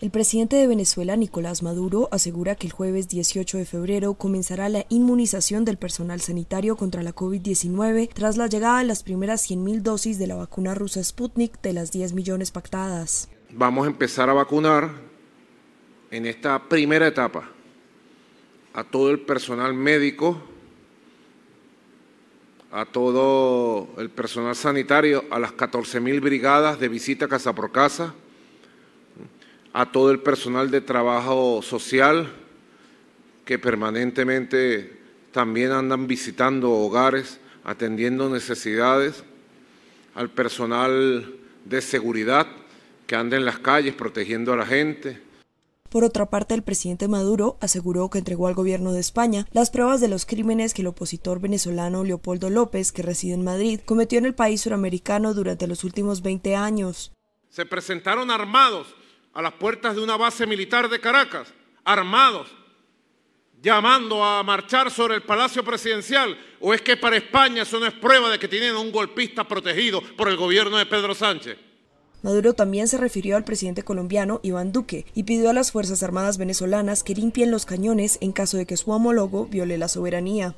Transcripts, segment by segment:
El presidente de Venezuela, Nicolás Maduro, asegura que el jueves 18 de febrero comenzará la inmunización del personal sanitario contra la COVID-19 tras la llegada de las primeras 100.000 dosis de la vacuna rusa Sputnik de las 10 millones pactadas. Vamos a empezar a vacunar en esta primera etapa a todo el personal médico, a todo el personal sanitario, a las 14.000 brigadas de visita casa por casa a todo el personal de trabajo social que permanentemente también andan visitando hogares, atendiendo necesidades, al personal de seguridad que anda en las calles protegiendo a la gente, por otra parte, el presidente Maduro aseguró que entregó al gobierno de España las pruebas de los crímenes que el opositor venezolano Leopoldo López, que reside en Madrid, cometió en el país suramericano durante los últimos 20 años. Se presentaron armados a las puertas de una base militar de Caracas, armados, llamando a marchar sobre el Palacio Presidencial? ¿O es que para España eso no es prueba de que tienen un golpista protegido por el gobierno de Pedro Sánchez? Maduro también se refirió al presidente colombiano Iván Duque y pidió a las Fuerzas Armadas venezolanas que limpien los cañones en caso de que su homólogo viole la soberanía.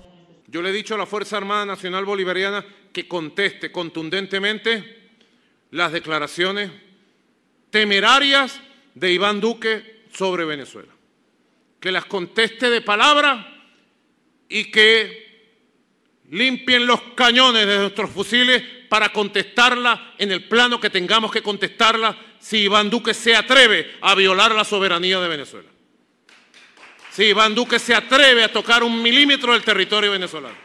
Yo le he dicho a la Fuerza Armada Nacional Bolivariana que conteste contundentemente las declaraciones temerarias de Iván Duque sobre Venezuela. Que las conteste de palabra y que limpien los cañones de nuestros fusiles para contestarla en el plano que tengamos que contestarla si Iván Duque se atreve a violar la soberanía de Venezuela. Si Iván Duque se atreve a tocar un milímetro del territorio venezolano.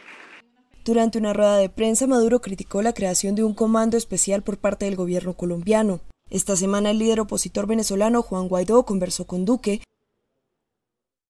Durante una rueda de prensa, Maduro criticó la creación de un comando especial por parte del gobierno colombiano. Esta semana el líder opositor venezolano Juan Guaidó conversó con Duque